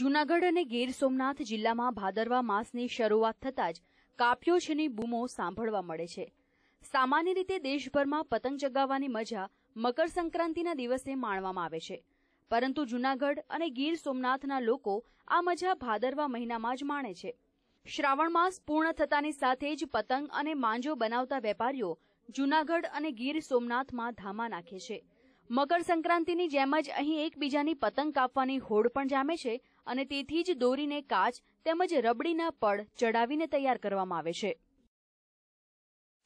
જૂનાગઢ અને ગીર સોમનાથ જિલ્લામાં ભાદરવા માસની શરૂઆત થતાં જ કાપ્યોછની બૂમો સાંભળવા મળે છે સામાન્ય રીતે દેશભરમાં પતંગ ચગાવવાની મજા મકર સંક્રાંતિના દિવસે માણવામાં આવે છે પરંતુ જૂનાગઢ અને ગીર સોમનાથના લોકો આ મજા ભાદરવા મહિનામાં જ માણે છે શ્રાવણ માસ પૂર્ણ થતાની સાથે જ પતંગ અને માંજો બનાવતા વેપારીઓ જૂનાગઢ અને ગીર સોમનાથમાં ધામા નાખે છે મકર સંક્રાંતિની જેમ જ અહીં એકબીજાની પતંગ કાપવાની હોડ પણ જામે છે અને તેથી જ દોરીને કાચ તેમજ રબડીના પડ ચડાવીને તૈયાર કરવામાં આવે છે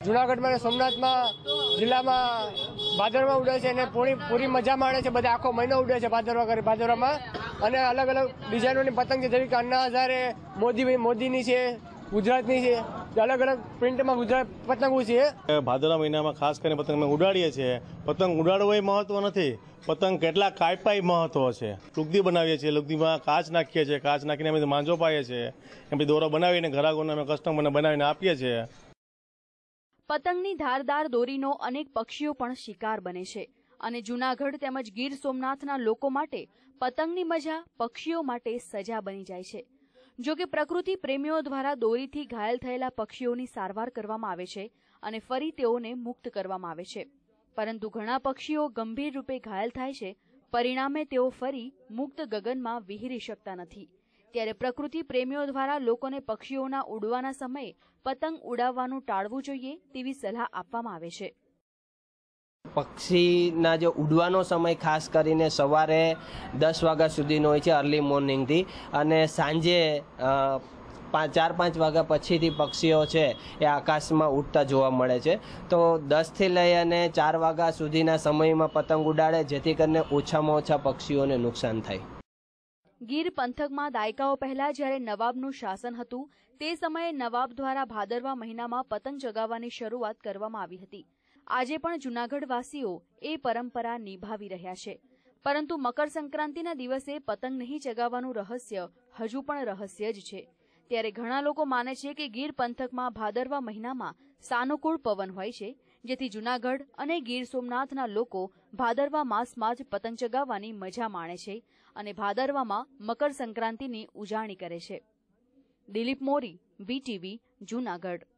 જુનાગઢમાં સોમનાથમાં જિલ્લામાં ભાદરવા ઉડે છે અને પૂરી પૂરી મજા માણે છે બધા આખો મહિનો ઉડે છે ભાદરવા કરે ભાદરવામાં અને અલગ અલગ ડિઝાઇનોની પતંગ છે જેવી કે અન્ના હજારે મોદી મોદીની છે ગુજરાતની છે અલગ અલગ પ્રિન્ટમાં ગુજરાત પતંગો છે ભાદરા મહિનામાં ખાસ કરીને પતંગ ઉડાડીએ છીએ પતંગ ઉડાડવો એ મહત્વ નથી પતંગ કેટલા કાપવા મહત્વ છે લુગદી બનાવીએ છીએ લુગદીમાં કાચ નાખીએ છીએ કાચ નાખીને અમે માંજો પાઈએ છીએ એમ દોરો બનાવીને ઘરાકોને અમે કસ્ટમરને બનાવીને આપીએ છીએ પતંગની ધારદાર દોરીનો અનેક પક્ષીઓ પણ શિકાર બને છે અને જૂનાગઢ તેમજ ગીર સોમનાથના લોકો માટે પતંગની મજા પક્ષીઓ માટે સજા બની જાય છે જોકે પ્રકૃતિ પ્રેમીઓ દ્વારા દોરીથી ઘાયલ થયેલા પક્ષીઓની સારવાર કરવામાં આવે છે અને ફરી તેઓને મુક્ત કરવામાં આવે છે પરંતુ ઘણા પક્ષીઓ ગંભીર રૂપે ઘાયલ થાય છે પરિણામે તેઓ ફરી મુક્ત ગગનમાં વિહરી શકતા નથી ત્યારે પ્રકૃતિ પ્રેમીઓ દ્વારા લોકોને પક્ષીઓના ઉડવાના સમયે પતંગ ઉડાવવાનું ટાળવું જોઈએ તેવી સલાહ આપવામાં આવે છે પક્ષીના જે ઉડવાનો સમય ખાસ કરીને સવારે દસ વાગ્યા સુધીનો હોય છે અર્લી મોર્નિંગથી અને સાંજે ચાર પાંચ વાગ્યા પછીથી પક્ષીઓ છે એ આકાશમાં ઉડતા જોવા મળે છે તો દસથી લઈ અને ચાર વાગ્યા સુધીના સમયમાં પતંગ ઉડાડે જેથી કરીને ઓછામાં ઓછા પક્ષીઓને નુકસાન થાય ગીર પંથકમાં દાયકાઓ પહેલા જ્યારે નવાબનું શાસન હતું તે સમયે નવાબ દ્વારા ભાદરવા મહિનામાં પતંગ ચગાવવાની શરૂઆત કરવામાં આવી હતી આજે પણ જૂનાગઢવાસીઓ એ પરંપરા નિભાવી રહ્યા છે પરંતુ મકર સંક્રાંતિના દિવસે પતંગ નહીં ચગાવવાનું રહસ્ય હજુ પણ રહસ્ય જ છે ત્યારે ઘણા લોકો માને છે કે ગીર પંથકમાં ભાદરવા મહિનામાં સાનુકૂળ પવન હોય છે જેથી જૂનાગઢ અને ગીર સોમનાથના લોકો ભાદરવા માસમાં જ પતંગ ચગાવવાની મજા માણે છે અને ભાદરવામાં મકર સંક્રાંતિની ઉજાણી કરે છે દિલીપ મોરી વીટીવી જૂનાગઢ